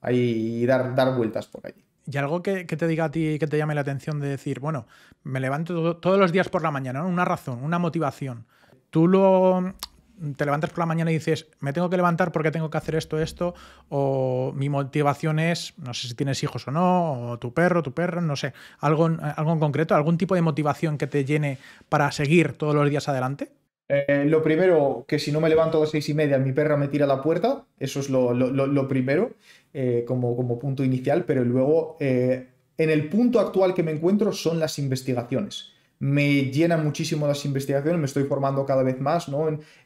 Ahí dar, dar vueltas por allí. Y algo que, te diga a ti, que te llame la atención de decir, bueno, me levanto todos los días por la mañana, una razón, una motivación. Tú lo, te levantas por la mañana y dices, me tengo que levantar porque tengo que hacer esto, esto, o mi motivación es, no sé si tienes hijos o no, o tu perro, tu perro, no sé, algo, algo en concreto, algún tipo de motivación que te llene para seguir todos los días adelante? Eh, lo primero, que si no me levanto a las seis y media, mi perra me tira la puerta. Eso es lo, primero, eh, como, punto inicial. Pero luego, eh, en el punto actual que me encuentro son las investigaciones. Me llenan muchísimo las investigaciones, me estoy formando cada vez más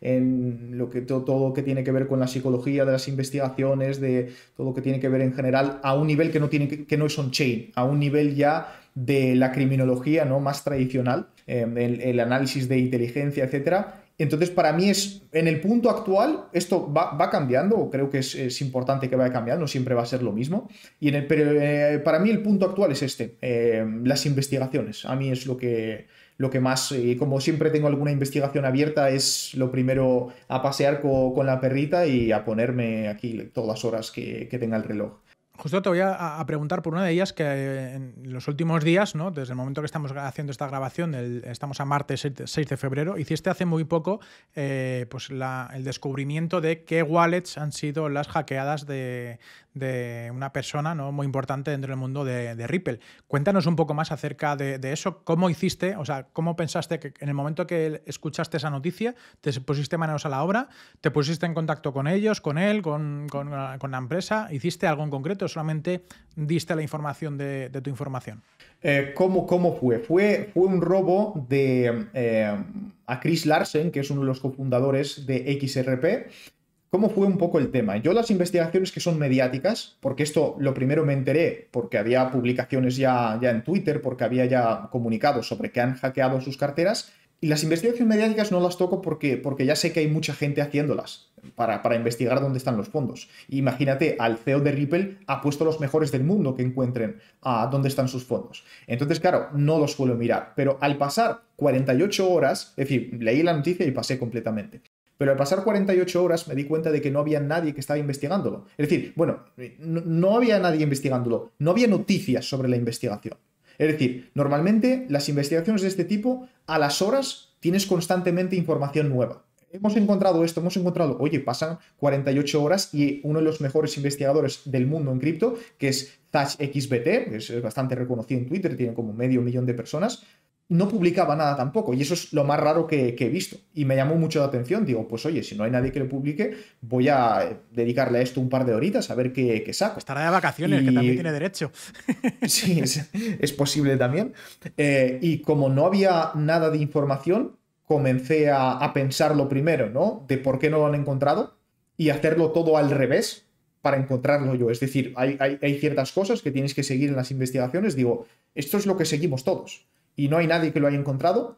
en, lo que, todo, lo que tiene que ver con la psicología de las investigaciones, de todo lo que tiene que ver en general, a un nivel que no, tiene que, no es on-chain, a un nivel ya de la criminología ¿no? más tradicional Em, el, análisis de inteligencia, etcétera. Entonces, para mí es, en el punto actual, esto va, cambiando, creo que es, importante que vaya cambiando, no siempre va a ser lo mismo. Y en el, pero eh, para mí el punto actual es este, em, las investigaciones. A mí es lo que, lo que más, y eh, como siempre tengo alguna investigación abierta, es lo primero a pasear con la perrita y a ponerme aquí todas las horas que tenga el reloj. Justo te voy a, preguntar por una de ellas que eh, en los últimos días, ¿no? desde el momento que estamos haciendo esta grabación, estamos a martes 6 de febrero, hiciste hace muy poco eh, pues el descubrimiento de qué wallets han sido las hackeadas de, de una persona ¿no? muy importante dentro del mundo de, Ripple. Cuéntanos un poco más acerca de, eso, cómo hiciste, o sea, cómo pensaste que en el momento que escuchaste esa noticia, te pusiste manos a la obra, te pusiste en contacto con ellos, con él, con, la empresa, hiciste algo en concreto, solamente diste la información de, tu información. Eh, ¿cómo, fue? Fue, fue un robo de... Eh, a Chris Larsen, que es uno de los cofundadores de XRP, ¿Cómo fue un poco el tema? Yo las investigaciones que son mediáticas, porque esto lo primero me enteré porque había publicaciones ya, ya en Twitter, porque había ya comunicado sobre que han hackeado sus carteras, y las investigaciones mediáticas no las toco porque, porque ya sé que hay mucha gente haciéndolas para, para investigar dónde están los fondos. Imagínate, al CEO de Ripple ha puesto los mejores del mundo que encuentren a dónde están sus fondos. Entonces, claro, no los suelo mirar, pero al pasar 48 horas, es decir, leí la noticia y pasé completamente pero al pasar 48 horas me di cuenta de que no había nadie que estaba investigándolo. Es decir, bueno, no, había nadie investigándolo, no había noticias sobre la investigación. Es decir, normalmente las investigaciones de este tipo, a las horas, tienes constantemente información nueva hemos encontrado esto, hemos encontrado, oye, pasan 48 horas y uno de los mejores investigadores del mundo en cripto, que es XBT, que es bastante reconocido en Twitter, tiene como medio millón de personas, no publicaba nada tampoco. Y eso es lo más raro que, he visto. Y me llamó mucho la atención. Digo, pues oye, si no hay nadie que lo publique, voy a eh, dedicarle a esto un par de horitas a ver qué, saco. Estará de vacaciones, que también tiene derecho. (laughs) sí, es, posible también. Eh, y como no había nada de información, comencé a, a lo primero, ¿no? De por qué no lo han encontrado y hacerlo todo al revés para encontrarlo yo. Es decir, hay ciertas cosas que tienes que seguir en las investigaciones. Digo, esto es lo que seguimos todos y no hay nadie que lo haya encontrado,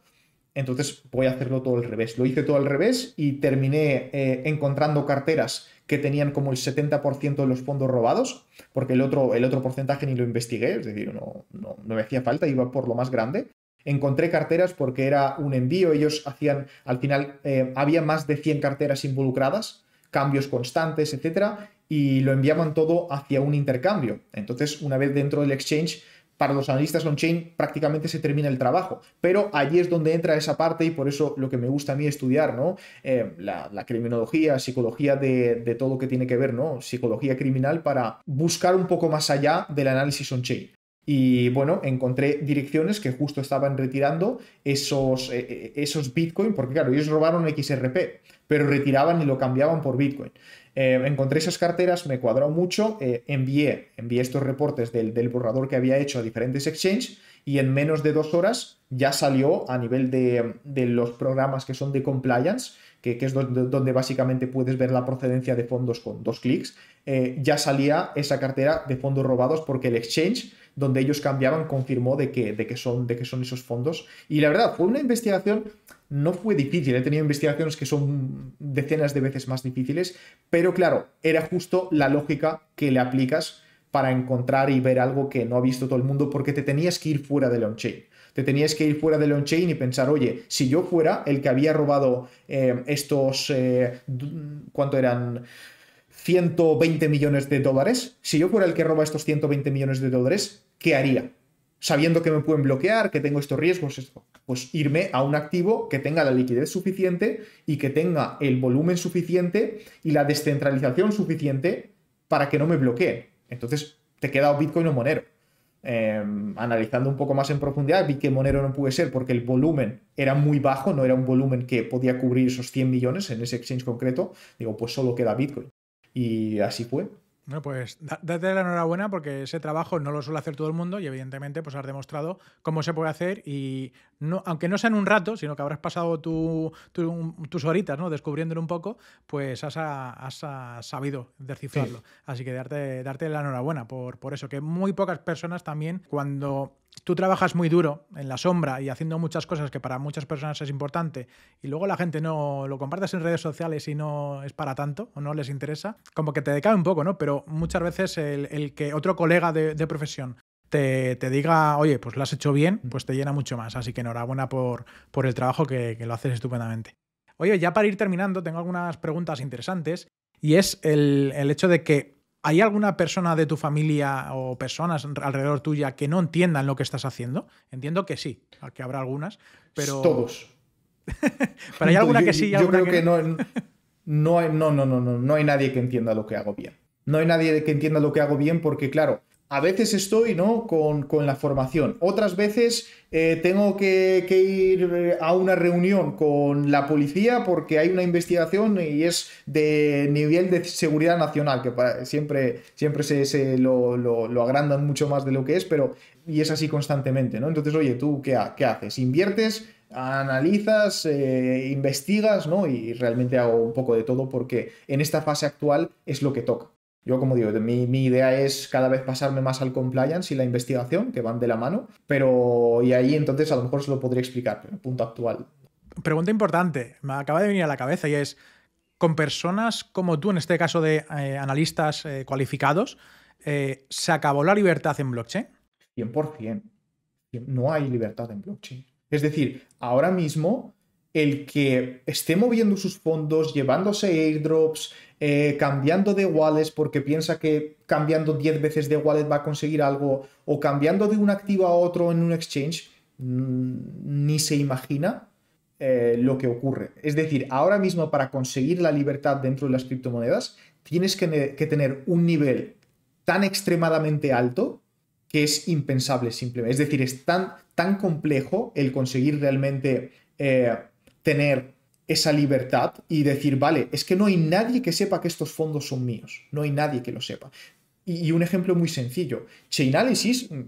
entonces voy a hacerlo todo al revés. Lo hice todo al revés y terminé eh, encontrando carteras que tenían como el 70% de los fondos robados, porque el otro, el otro porcentaje ni lo investigué, es decir, no, no, me hacía falta, iba por lo más grande. Encontré carteras porque era un envío, ellos hacían, al final eh, había más de 100 carteras involucradas, cambios constantes, etcétera, y lo enviaban todo hacia un intercambio. Entonces, una vez dentro del exchange, para los analistas on-chain prácticamente se termina el trabajo. Pero allí es donde entra esa parte y por eso lo que me gusta a mí estudiar, ¿no? Eh, la, criminología, psicología de, de todo lo que tiene que ver, ¿no? Psicología criminal para buscar un poco más allá del análisis on-chain. Y bueno, encontré direcciones que justo estaban retirando esos, eh, eh, esos Bitcoin, porque claro, ellos robaron XRP, pero retiraban y lo cambiaban por Bitcoin. Eh, encontré esas carteras, me cuadró mucho, envié, estos reportes del, borrador que había hecho a diferentes exchanges y en menos de dos horas ya salió a nivel de, los programas que son de compliance, que, es donde, básicamente puedes ver la procedencia de fondos con dos clics, ya salía esa cartera de fondos robados porque el exchange donde ellos cambiaban, confirmó de que, de que, son, de que son esos fondos. Y la verdad, fue una investigación, no fue difícil, he tenido investigaciones que son decenas de veces más difíciles, pero claro, era justo la lógica que le aplicas para encontrar y ver algo que no ha visto todo el mundo, porque te tenías que ir fuera del on-chain. Te tenías que ir fuera del on-chain y pensar, oye, si yo fuera el que había robado eh, estos, eh, ¿cuánto eran? 120 millones de dólares, si yo fuera el que roba estos 120 millones de dólares, ¿qué haría? Sabiendo que me pueden bloquear, que tengo estos riesgos, pues irme a un activo que tenga la liquidez suficiente y que tenga el volumen suficiente y la descentralización suficiente para que no me bloqueen. Entonces, te queda Bitcoin o Monero. Em, analizando un poco más en profundidad, vi que Monero no puede ser porque el volumen era muy bajo, no era un volumen que podía cubrir esos 100 millones en ese exchange concreto. Digo, pues solo queda Bitcoin. Y así fue. No, pues date la enhorabuena porque ese trabajo no lo suele hacer todo el mundo y evidentemente pues has demostrado cómo se puede hacer y no, aunque no sea en un rato, sino que habrás pasado tu, tus horitas ¿no? descubriéndolo un poco, pues has, sabido descifrarlo. Así que darte, darte la enhorabuena por, por eso, que muy pocas personas también cuando tú trabajas muy duro en la sombra y haciendo muchas cosas que para muchas personas es importante y luego la gente no lo compartes en redes sociales y no es para tanto o no les interesa, como que te decae un poco, ¿no? Pero muchas veces el, que otro colega de, profesión te, diga, oye, pues lo has hecho bien, pues te llena mucho más. Así que enhorabuena por, por el trabajo que, lo haces estupendamente. Oye, ya para ir terminando, tengo algunas preguntas interesantes y es el, el hecho de que ¿Hay alguna persona de tu familia o personas alrededor tuya que no entiendan lo que estás haciendo? Entiendo que sí, que habrá algunas, pero... Todos. (laughs) pero hay alguna que sí. Yo creo que, no, no, no, no, no, no hay nadie que entienda lo que hago bien. No hay nadie que entienda lo que hago bien porque, claro, a veces estoy ¿no? con, la formación, otras veces eh, tengo que, ir eh, a una reunión con la policía porque hay una investigación y es de nivel de seguridad nacional, que siempre, siempre se, se lo, agrandan mucho más de lo que es, pero y es así constantemente. ¿no? Entonces, oye, ¿tú qué, haces? ¿Inviertes? analizas, eh, investigas, ¿no? Y realmente hago un poco de todo porque en esta fase actual es lo que toca. Yo, como digo, mi, mi, idea es cada vez pasarme más al compliance y la investigación, que van de la mano, pero y ahí entonces a lo mejor se lo podría explicar, pero punto actual. Pregunta importante, me acaba de venir a la cabeza y es, con personas como tú, en este caso de eh, analistas eh, cualificados, eh, ¿se acabó la libertad en blockchain? 100%. No hay libertad en blockchain. Es decir, ahora mismo el que esté moviendo sus fondos, llevándose airdrops, eh, cambiando de wallets porque piensa que cambiando 10 veces de wallet va a conseguir algo, o cambiando de un activo a otro en un exchange, mm, ni se imagina eh, lo que ocurre. Es decir, ahora mismo para conseguir la libertad dentro de las criptomonedas, tienes que, tener un nivel tan extremadamente alto que es impensable simplemente. Es decir, es tan, tan complejo el conseguir realmente eh, tener esa libertad y decir, vale, es que no hay nadie que sepa que estos fondos son míos, no hay nadie que lo sepa. Y, un ejemplo muy sencillo, Chainalysis, mm,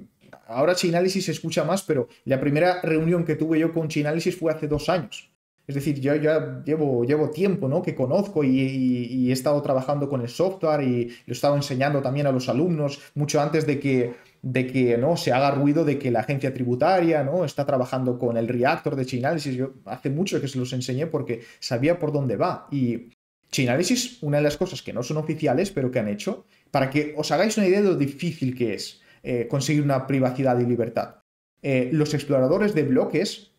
ahora Chainalysis se escucha más, pero la primera reunión que tuve yo con Chainalysis fue hace dos años. Es decir, yo ya llevo, llevo tiempo ¿no? que conozco y, y, he estado trabajando con el software y lo he estado enseñando también a los alumnos mucho antes de que de que no se haga ruido de que la agencia tributaria no está trabajando con el reactor de Chainalysis. Yo hace mucho que se los enseñé porque sabía por dónde va. Y Chainalysis, una de las cosas que no son oficiales, pero que han hecho, para que os hagáis una idea de lo difícil que es eh, conseguir una privacidad y libertad. Eh, los exploradores de bloques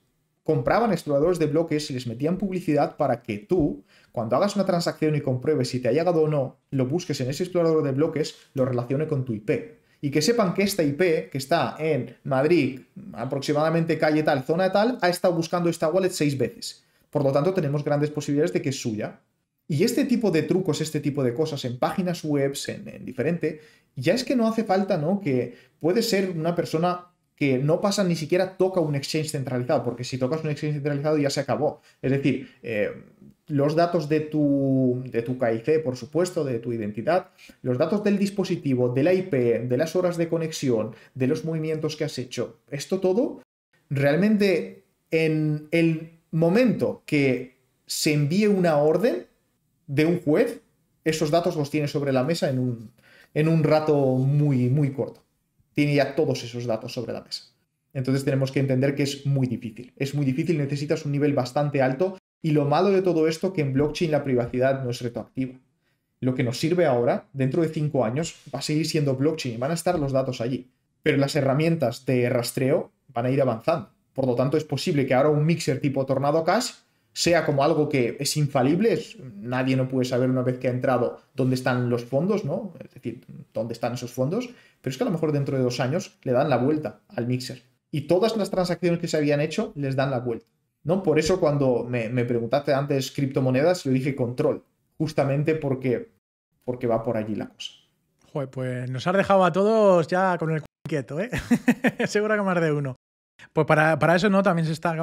compraban exploradores de bloques y les metían publicidad para que tú, cuando hagas una transacción y compruebes si te ha llegado o no, lo busques en ese explorador de bloques, lo relacione con tu IP y que sepan que esta IP, que está en Madrid, aproximadamente calle tal, zona tal, ha estado buscando esta wallet seis veces. Por lo tanto, tenemos grandes posibilidades de que es suya. Y este tipo de trucos, este tipo de cosas en páginas web, en, diferente, ya es que no hace falta, ¿no? Que puede ser una persona que no pasa ni siquiera toca un exchange centralizado, porque si tocas un exchange centralizado ya se acabó. Es decir, eh, los datos de tu, de KIC, por supuesto, de tu identidad, los datos del dispositivo, de la IP, de las horas de conexión, de los movimientos que has hecho, esto todo, realmente en el momento que se envíe una orden de un juez, esos datos los tiene sobre la mesa en un, en un rato muy, muy corto. Tiene ya todos esos datos sobre la mesa. Entonces tenemos que entender que es muy difícil. Es muy difícil, necesitas un nivel bastante alto y lo malo de todo esto que en blockchain la privacidad no es retroactiva. Lo que nos sirve ahora, dentro de cinco años, va a seguir siendo blockchain y van a estar los datos allí. Pero las herramientas de rastreo van a ir avanzando. Por lo tanto, es posible que ahora un mixer tipo Tornado Cash sea como algo que es infalible, nadie no puede saber una vez que ha entrado dónde están los fondos, ¿no? Es decir, dónde están esos fondos, pero es que a lo mejor dentro de dos años le dan la vuelta al mixer. Y todas las transacciones que se habían hecho les dan la vuelta. ¿no? Por eso cuando me, me preguntaste antes criptomonedas, yo dije control, justamente porque, porque va por allí la cosa. Joder, pues nos has dejado a todos ya con el quieto, ¿eh? (laughs) Seguro que más de uno. Pues para, eso no, también se está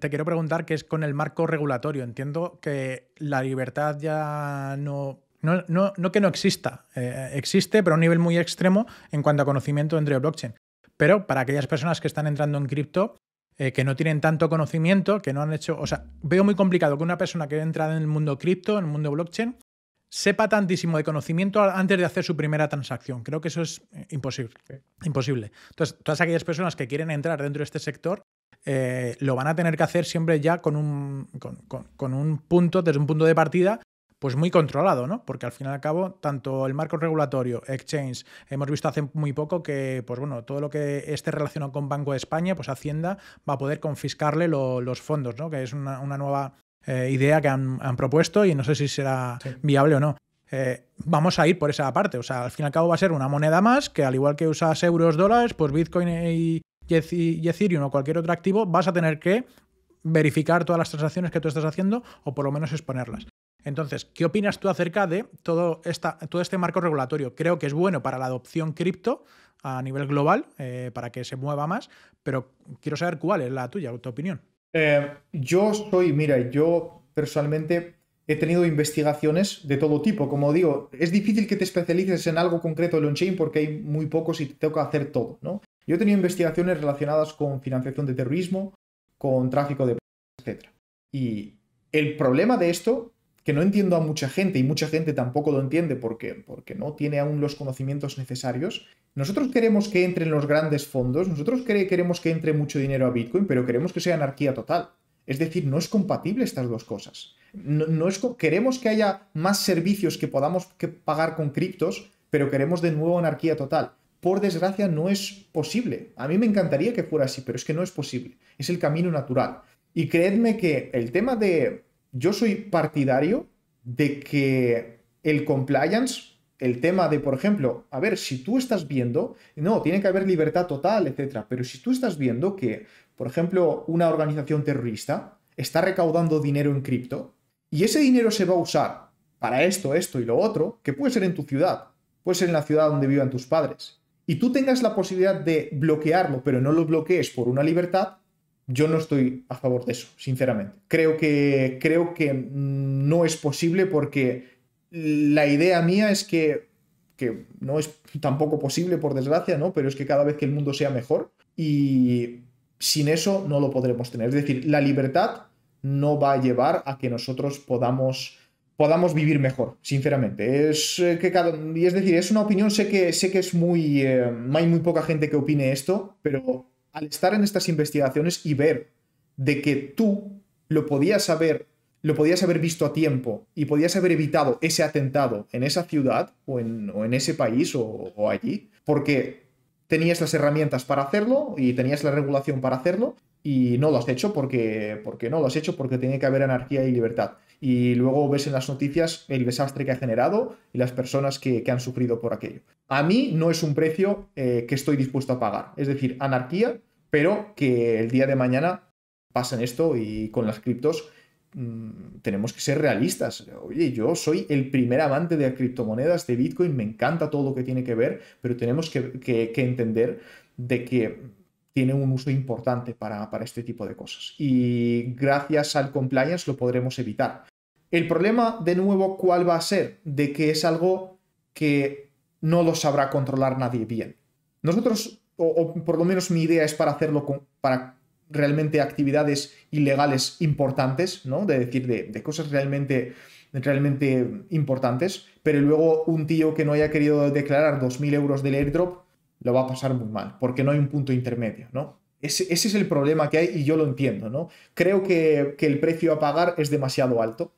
te quiero preguntar que es con el marco regulatorio. Entiendo que la libertad ya no, no, no, que no exista, eh, existe, pero a un nivel muy extremo en cuanto a conocimiento dentro de blockchain. Pero para aquellas personas que están entrando en cripto, eh, que no tienen tanto conocimiento, que no han hecho. O sea, veo muy complicado que una persona que entrado en el mundo cripto, en el mundo blockchain, sepa tantísimo de conocimiento antes de hacer su primera transacción. Creo que eso es eh, imposible. imposible. Entonces, todas aquellas personas que quieren entrar dentro de este sector eh, lo van a tener que hacer siempre ya con un, con, con un punto, desde un punto de partida pues muy controlado, ¿no? Porque al fin y al cabo, tanto el marco regulatorio, Exchange, hemos visto hace muy poco que, pues bueno, todo lo que esté relacionado con Banco de España, pues Hacienda va a poder confiscarle los fondos, ¿no? Que es una, nueva eh, idea que han, propuesto y no sé si será viable o no. Eh, vamos a ir por esa parte. O sea, al fin y al cabo va a ser una moneda más que al igual que usas euros, dólares, pues Bitcoin y Ethereum o cualquier otro activo, vas a tener que verificar todas las transacciones que tú estás haciendo o por lo menos exponerlas. Entonces, ¿qué opinas tú acerca de todo, este marco regulatorio? Creo que es bueno para la adopción cripto a nivel global, eh, para que se mueva más, pero quiero saber cuál es la tuya, tu opinión. Eh, yo estoy, mira, yo personalmente he tenido investigaciones de todo tipo. Como digo, es difícil que te especialices en algo concreto de on-chain porque hay muy pocos y te toca hacer todo, ¿no? Yo he tenido investigaciones relacionadas con financiación de terrorismo, con tráfico de etc. Y el problema de esto, que no entiendo a mucha gente, y mucha gente tampoco lo entiende porque, porque no tiene aún los conocimientos necesarios, nosotros queremos que entren los grandes fondos, nosotros queremos que entre mucho dinero a Bitcoin, pero queremos que sea anarquía total. Es decir, no es compatible estas dos cosas. queremos que haya más servicios que podamos que pagar con criptos, pero queremos de nuevo anarquía total por desgracia, no es posible. A mí me encantaría que fuera así, pero es que no es posible. Es el camino natural. Y creedme que el tema de... Yo soy partidario de que el compliance el tema de, por ejemplo, a ver, si tú estás viendo, no, tiene que haber libertad total, etc., pero si tú estás viendo que, por ejemplo, una organización terrorista está recaudando dinero en cripto y ese dinero se va a usar para esto, esto y lo otro, que puede ser en tu ciudad, puede ser en la ciudad donde vivan tus padres, y tú tengas la posibilidad de bloquearlo, pero no lo bloquees por una libertad, yo no estoy a favor de eso, sinceramente. Creo que, creo que mm, no es posible porque la idea mía es que, que no es tampoco posible, por desgracia, ¿no? Pero es que cada vez que el mundo sea mejor y sin eso no lo podremos tener. Es decir, la libertad no va a llevar a que nosotros podamos podamos vivir mejor, sinceramente. Es eh, que cada, y es decir, es una opinión, sé que, sé que es muy, eh, hay muy poca gente que opine esto, pero al estar en estas investigaciones y ver de que tú lo podías haber, lo podías haber visto a tiempo y podías haber evitado ese atentado en esa ciudad o en, o en ese país o, o allí, porque tenías las herramientas para hacerlo y tenías la regulación para hacerlo y no lo has hecho porque, porque no lo has hecho porque tiene que haber anarquía y libertad y luego ves en las noticias el desastre que ha generado y las personas que, han sufrido por aquello. A mí no es un precio eh, que estoy dispuesto a pagar, es decir, anarquía, pero que el día de mañana pasen esto y con las criptos mm, tenemos que ser realistas. Oye, yo soy el primer amante de criptomonedas, de Bitcoin, me encanta todo lo que tiene que ver, pero tenemos que entender de que tiene un uso importante para, para este tipo de cosas. Y gracias al compliance lo podremos evitar. El problema, de nuevo, ¿cuál va a ser? De que es algo que no lo sabrá controlar nadie bien. Nosotros, o, por lo menos mi idea es para hacerlo para realmente actividades ilegales importantes, ¿no? De decir, de, de cosas realmente, realmente importantes, pero luego un tío que no haya querido declarar 2.000 euros del airdrop lo va a pasar muy mal, porque no hay un punto intermedio, ¿no? Ese, ese es el problema que hay y yo lo entiendo, ¿no? Creo que, el precio a pagar es demasiado alto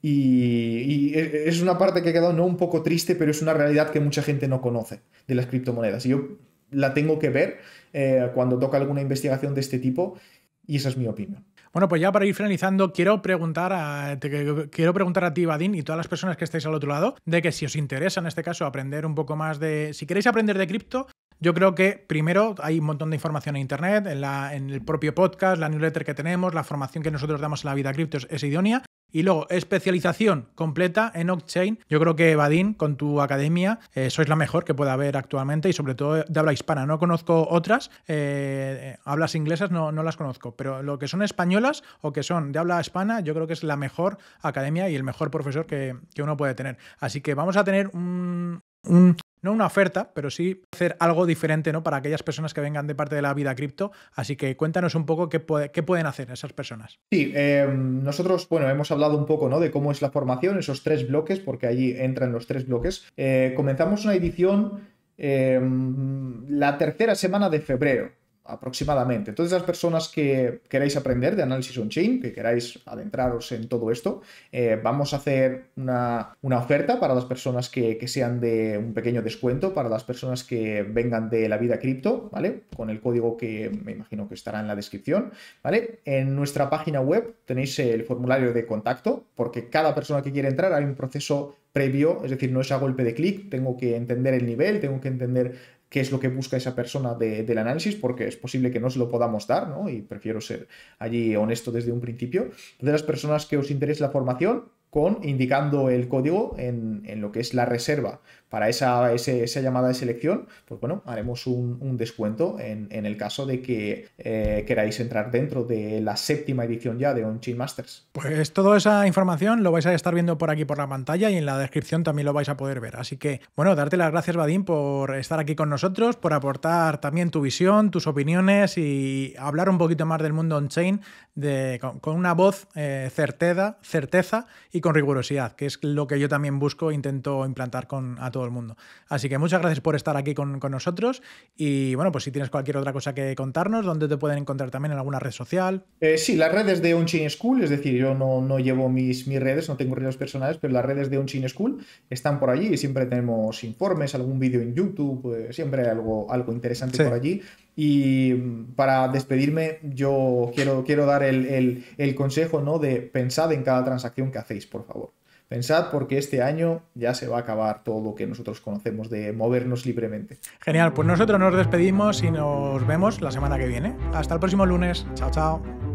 y, e, e, es una parte que ha quedado no un poco triste, pero es una realidad que mucha gente no conoce de las criptomonedas. Y yo la tengo que ver eh, cuando toca alguna investigación de este tipo y esa es mi opinión. Bueno, pues ya para ir finalizando, quiero preguntar a, te, quiero preguntar a ti, y todas las personas que estáis al otro lado, de que si os interesa en este caso aprender un poco más de. Si queréis aprender de cripto, yo creo que primero hay un montón de información en internet, en, la, en, el propio podcast, la newsletter que tenemos, la formación que nosotros damos en la vida criptos es idónea. Y luego, especialización completa en blockchain. Yo creo que Badin, con tu academia, eh, sois la mejor que pueda haber actualmente y sobre todo de habla hispana. No conozco otras, eh, hablas inglesas no, no las conozco, pero lo que son españolas o que son de habla hispana, yo creo que es la mejor academia y el mejor profesor que, uno puede tener. Así que vamos a tener un, no una oferta, pero sí hacer algo diferente ¿no? para aquellas personas que vengan de parte de la vida cripto. Así que cuéntanos un poco qué, pueden hacer esas personas. Sí, em, nosotros, bueno, hemos hablado un poco ¿no? de cómo es la formación, esos tres bloques, porque allí entran los tres bloques. Eh, comenzamos una edición em, la tercera semana de febrero aproximadamente. Entonces, las personas que queráis aprender de análisis on-chain, que queráis adentraros en todo esto, eh, vamos a hacer una, oferta para las personas que, que, sean de un pequeño descuento, para las personas que vengan de la vida cripto, ¿vale? Con el código que me imagino que estará en la descripción, ¿vale? En nuestra página web tenéis el formulario de contacto, porque cada persona que quiere entrar hay un proceso previo, es decir, no es a golpe de clic, tengo que entender el nivel, tengo que entender qué es lo que busca esa persona del análisis, porque es posible que no se lo podamos dar, ¿no? Y prefiero ser allí honesto desde un principio. De las personas que os interesa la formación, con indicando el código en, en, lo que es la reserva para esa, llamada de selección, pues bueno, haremos un, descuento en, el caso de que eh, queráis entrar dentro de la séptima edición ya de Onchain Masters. Pues toda esa información lo vais a estar viendo por aquí por la pantalla y en la descripción también lo vais a poder ver. Así que, bueno, darte las gracias, Vadim, por estar aquí con nosotros, por aportar también tu visión, tus opiniones y hablar un poquito más del mundo Onchain con, una voz eh, certeza, certeza y con rigurosidad, que es lo que yo también busco, e intento implantar con a todos el mundo. Así que muchas gracias por estar aquí con, nosotros y bueno, pues si tienes cualquier otra cosa que contarnos, ¿dónde te pueden encontrar también en alguna red social? Eh, sí, las redes de Unchain School, es decir, yo no, llevo mis, mis redes, no tengo redes personales, pero las redes de Unchain School están por allí y siempre tenemos informes, algún vídeo en YouTube, eh, siempre algo, algo interesante por allí. Y mm, para despedirme, yo quiero, quiero dar el, el, consejo ¿no? de pensad en cada transacción que hacéis, por favor. Pensad porque este año ya se va a acabar todo lo que nosotros conocemos de movernos libremente. Genial, pues nosotros nos despedimos y nos vemos la semana que viene. Hasta el próximo lunes. Chao, chao.